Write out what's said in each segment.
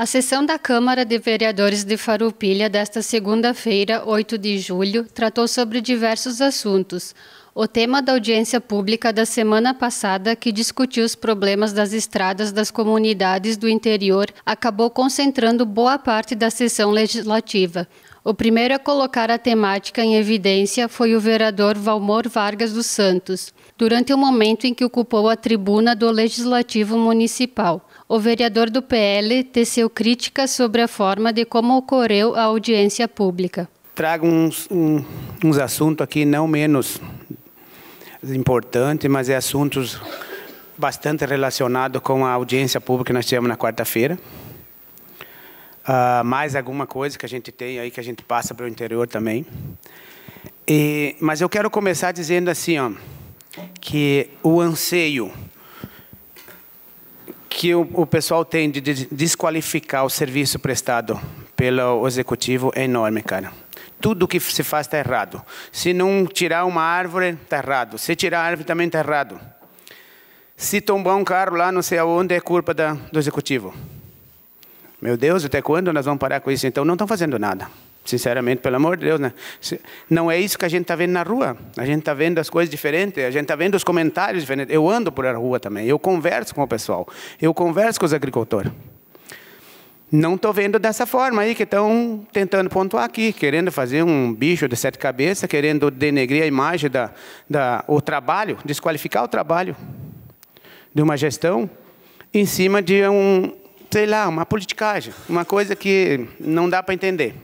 A sessão da Câmara de Vereadores de Farroupilha desta segunda-feira, 8 de julho, tratou sobre diversos assuntos. O tema da audiência pública da semana passada, que discutiu os problemas das estradas das comunidades do interior, acabou concentrando boa parte da sessão legislativa. O primeiro a colocar a temática em evidência foi o vereador Valmor Vargas dos Santos, durante o momento em que ocupou a tribuna do Legislativo Municipal o vereador do PL teceu críticas sobre a forma de como ocorreu a audiência pública. Trago uns, um, uns assuntos aqui não menos importantes, mas é assuntos bastante relacionados com a audiência pública que nós tivemos na quarta-feira. Uh, mais alguma coisa que a gente tem aí que a gente passa para o interior também. E, mas eu quero começar dizendo assim, ó, que o anseio que o, o pessoal tem de desqualificar o serviço prestado pelo executivo é enorme, cara tudo que se faz está errado. Se não tirar uma árvore, está errado. Se tirar a árvore, também está errado. Se tombar um carro lá, não sei aonde, é culpa da, do executivo. Meu Deus, até quando nós vamos parar com isso? Então, não estão fazendo nada. Sinceramente, pelo amor de Deus, né? Não é isso que a gente está vendo na rua. A gente está vendo as coisas diferentes, a gente está vendo os comentários diferentes. Eu ando por a rua também, eu converso com o pessoal, eu converso com os agricultores. Não estou vendo dessa forma aí que estão tentando pontuar aqui, querendo fazer um bicho de sete cabeças, querendo denegrir a imagem da, da o trabalho, desqualificar o trabalho de uma gestão em cima de um, sei lá, uma politicagem, uma coisa que não dá para entender.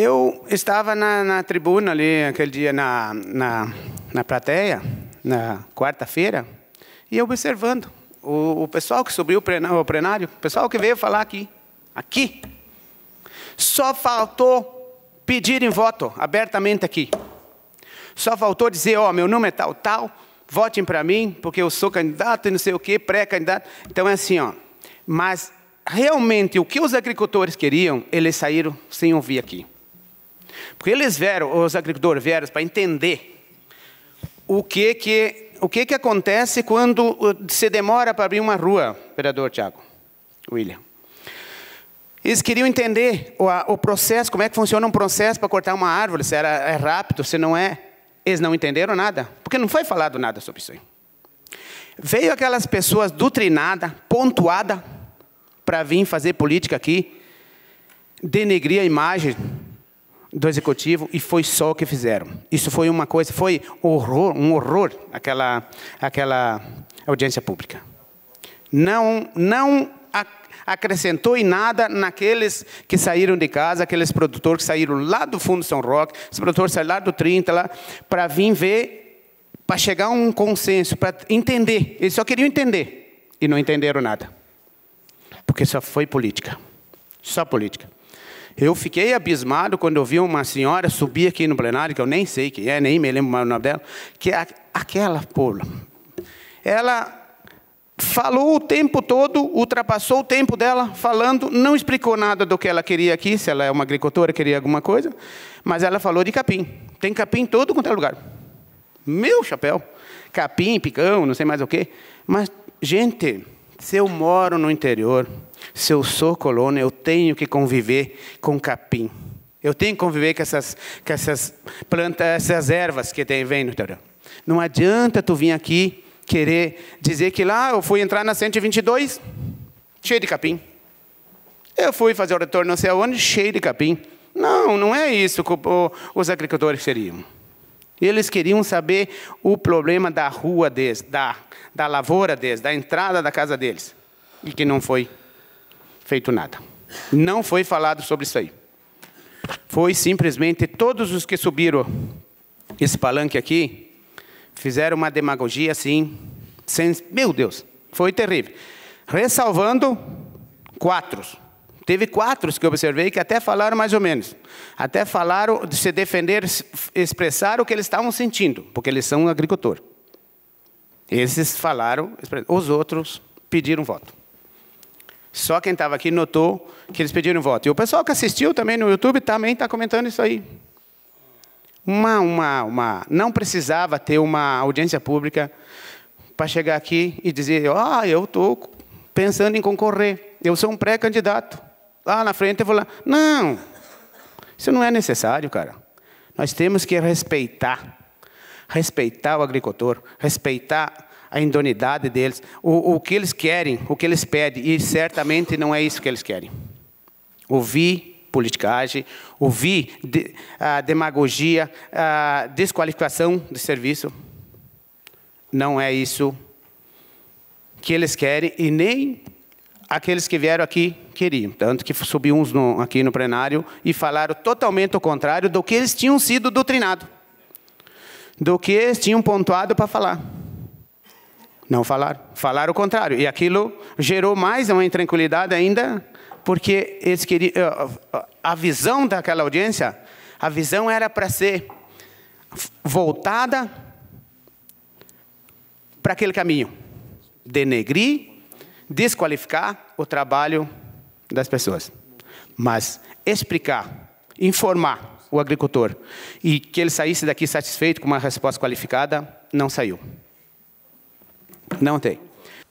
Eu estava na, na tribuna ali, aquele dia, na, na, na plateia, na quarta-feira, e observando o, o, pessoal que subiu o plenário, o pessoal que veio falar aqui, aqui, só faltou pedir em voto, abertamente aqui. Só faltou dizer, ó, oh, meu nome é tal, tal, votem para mim, porque eu sou candidato e não sei o quê, pré-candidato. Então é assim, ó. Mas realmente o que os agricultores queriam, eles saíram sem ouvir aqui. Porque eles vieram, os agricultores vieram para entender o que que, o que que acontece quando uh, se demora para abrir uma rua, vereador Tiago, William. Eles queriam entender o, o, processo, como é que funciona um processo para cortar uma árvore, se era, é rápido, se não é. Eles não entenderam nada, porque não foi falado nada sobre isso aí. Veio aquelas pessoas doutrinadas, pontuadas, para vir fazer política aqui, denegrir a imagem do executivo e foi só o que fizeram. Isso foi uma coisa, foi horror, um horror aquela aquela audiência pública. Não não acrescentou em nada naqueles que saíram de casa, aqueles produtores que saíram lá do fundo São Roque, os produtores saíram lá do 30 lá para vir ver, para chegar a um consenso, para entender. Eles só queriam entender e não entenderam nada. Porque só foi política. Só política. Eu fiquei abismado quando eu vi uma senhora subir aqui no plenário, que eu nem sei quem é, nem me lembro mais o nome dela, que é aquela pula. Ela falou o tempo todo, ultrapassou o tempo dela falando, não explicou nada do que ela queria aqui, se ela é uma agricultora, queria alguma coisa, mas ela falou de capim. Tem capim em todo quanto é lugar. Meu chapéu. Capim, picão, não sei mais o quê. Mas, gente, se eu moro no interior, se eu sou colono, eu tenho que conviver com capim. Eu tenho que conviver com essas, com essas plantas, essas ervas que tem, vem no interior. Não adianta tu vir aqui querer dizer que lá eu fui entrar na 122, cheio de capim. Eu fui fazer o retorno não sei aonde, cheio de capim. Não, não é isso que os agricultores seriam. Eles queriam saber o problema da rua deles, da, da lavoura deles, da entrada da casa deles. E que não foi feito nada. Não foi falado sobre isso aí. Foi simplesmente todos os que subiram esse palanque aqui fizeram uma demagogia assim. Sem, meu Deus, foi terrível. Ressalvando quatro Teve quatro que eu observei que até falaram mais ou menos. Até falaram de se defender, expressar o que eles estavam sentindo, porque eles são um agricultor. Esses falaram, os outros pediram voto. Só quem estava aqui notou que eles pediram voto. E o pessoal que assistiu também no YouTube também está comentando isso aí. Uma, uma, uma, não precisava ter uma audiência pública para chegar aqui e dizer, ah, eu estou pensando em concorrer, eu sou um pré-candidato lá na frente e vou lá. Não, isso não é necessário, cara. Nós temos que respeitar, respeitar o agricultor, respeitar a indonidade deles, o, o que eles querem, o que eles pedem, e certamente não é isso que eles querem. Ouvir politicagem, ouvir de, a demagogia, a desqualificação do serviço, não é isso que eles querem e nem aqueles que vieram aqui queriam. Tanto que subiu uns no, aqui no plenário e falaram totalmente o contrário do que eles tinham sido doutrinados, do que eles tinham pontuado para falar. Não falaram, falaram o contrário. E aquilo gerou mais uma intranquilidade ainda, porque eles queriam. Eh, a visão daquela audiência, a visão era para ser voltada para aquele caminho. Denegrir desqualificar o trabalho das pessoas, mas explicar, informar o agricultor e que ele saísse daqui satisfeito com uma resposta qualificada, não saiu. Não tem.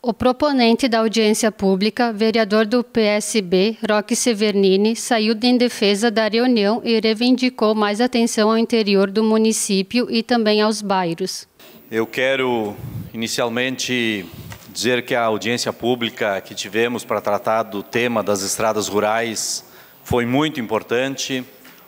O proponente da audiência pública, vereador do PSB, Roque Severnini, saiu em defesa da reunião e reivindicou mais atenção ao interior do município e também aos bairros. Eu quero inicialmente dizer que a audiência pública que tivemos para tratar do tema das estradas rurais foi muito importante.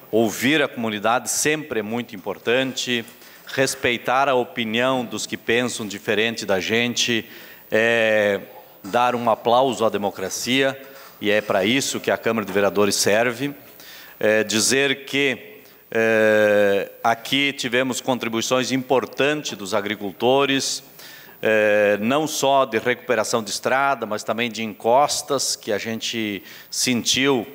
Ouvir a comunidade sempre é muito importante. Respeitar a opinião dos que pensam diferente da gente é dar um aplauso à democracia, e é para isso que a Câmara de Vereadores serve. É dizer que é, aqui tivemos contribuições importantes dos agricultores, é, não só de recuperação de estrada, mas também de encostas, que a gente sentiu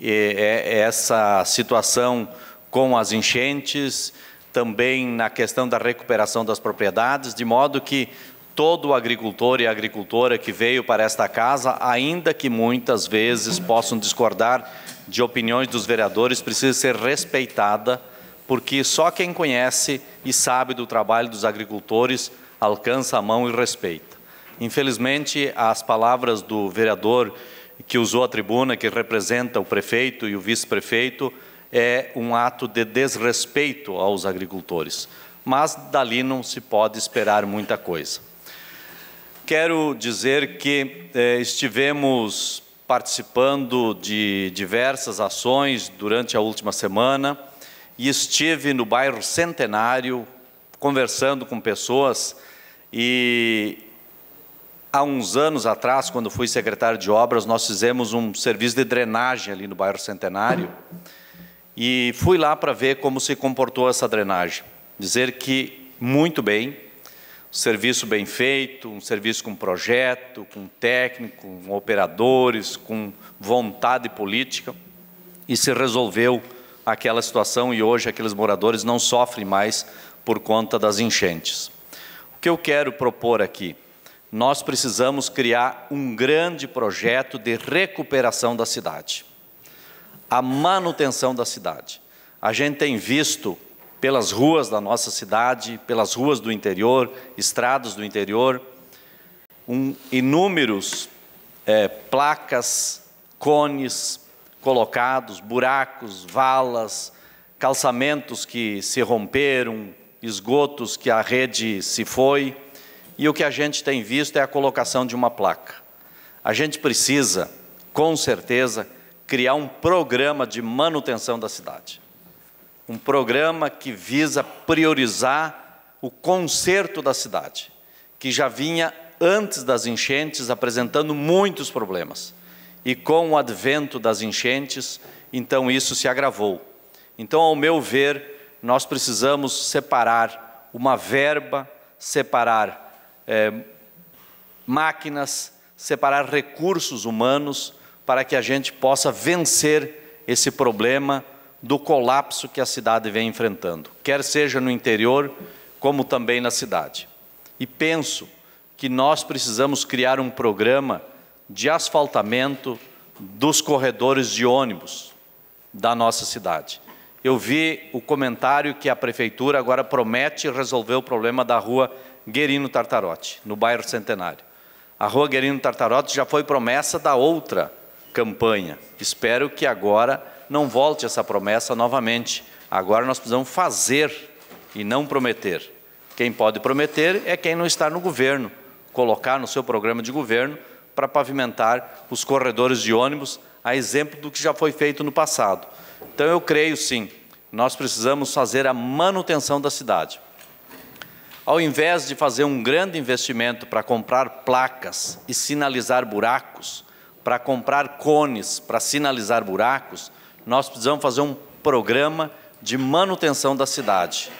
é, é, é, essa situação com as enchentes, também na questão da recuperação das propriedades, de modo que todo agricultor e agricultora que veio para esta casa, ainda que muitas vezes possam discordar de opiniões dos vereadores, precisa ser respeitada, porque só quem conhece e sabe do trabalho dos agricultores alcança a mão e respeita. Infelizmente, as palavras do vereador que usou a tribuna, que representa o prefeito e o vice-prefeito, é um ato de desrespeito aos agricultores. Mas dali não se pode esperar muita coisa. Quero dizer que eh, estivemos participando de diversas ações durante a última semana e estive no bairro Centenário conversando com pessoas e há uns anos atrás, quando fui secretário de obras, nós fizemos um serviço de drenagem ali no bairro Centenário. E fui lá para ver como se comportou essa drenagem. Dizer que muito bem, serviço bem feito, um serviço com projeto, com técnico, com operadores, com vontade política, e se resolveu aquela situação e hoje aqueles moradores não sofrem mais por conta das enchentes. O que eu quero propor aqui? Nós precisamos criar um grande projeto de recuperação da cidade, a manutenção da cidade. A gente tem visto pelas ruas da nossa cidade, pelas ruas do interior, estradas do interior, um, inúmeros é, placas, cones colocados, buracos, valas, calçamentos que se romperam, esgotos que a rede se foi, e o que a gente tem visto é a colocação de uma placa. A gente precisa, com certeza, criar um programa de manutenção da cidade. Um programa que visa priorizar o conserto da cidade, que já vinha antes das enchentes apresentando muitos problemas. E com o advento das enchentes, então isso se agravou. Então, ao meu ver, nós precisamos separar uma verba, separar é, máquinas, separar recursos humanos para que a gente possa vencer esse problema do colapso que a cidade vem enfrentando, quer seja no interior, como também na cidade. E penso que nós precisamos criar um programa de asfaltamento dos corredores de ônibus da nossa cidade eu vi o comentário que a prefeitura agora promete resolver o problema da rua Guerino Tartarote, no bairro Centenário. A rua Guerino Tartarote já foi promessa da outra campanha. Espero que agora não volte essa promessa novamente. Agora nós precisamos fazer e não prometer. Quem pode prometer é quem não está no governo, colocar no seu programa de governo para pavimentar os corredores de ônibus, a exemplo do que já foi feito no passado. Então eu creio sim, nós precisamos fazer a manutenção da cidade. Ao invés de fazer um grande investimento para comprar placas e sinalizar buracos, para comprar cones para sinalizar buracos, nós precisamos fazer um programa de manutenção da cidade.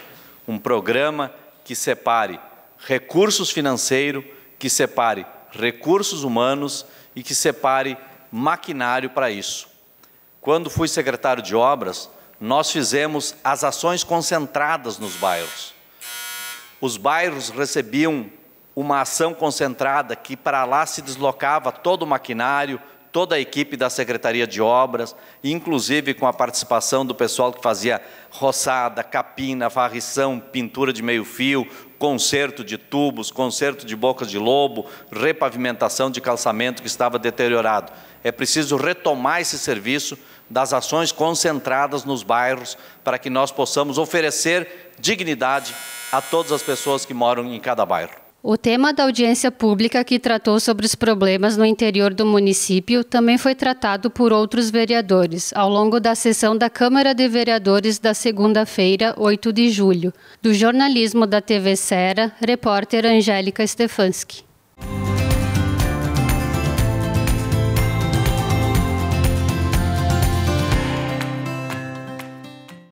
Um programa que separe recursos financeiros, que separe recursos humanos e que separe maquinário para isso. Quando fui secretário de obras, nós fizemos as ações concentradas nos bairros. Os bairros recebiam uma ação concentrada que para lá se deslocava todo o maquinário, toda a equipe da Secretaria de Obras, inclusive com a participação do pessoal que fazia roçada, capina, varrição, pintura de meio-fio, conserto de tubos, conserto de bocas de lobo, repavimentação de calçamento que estava deteriorado. É preciso retomar esse serviço das ações concentradas nos bairros para que nós possamos oferecer dignidade a todas as pessoas que moram em cada bairro. O tema da audiência pública que tratou sobre os problemas no interior do município também foi tratado por outros vereadores ao longo da sessão da Câmara de Vereadores da segunda-feira, 8 de julho, do jornalismo da TV Serra, repórter Angélica Stefanski.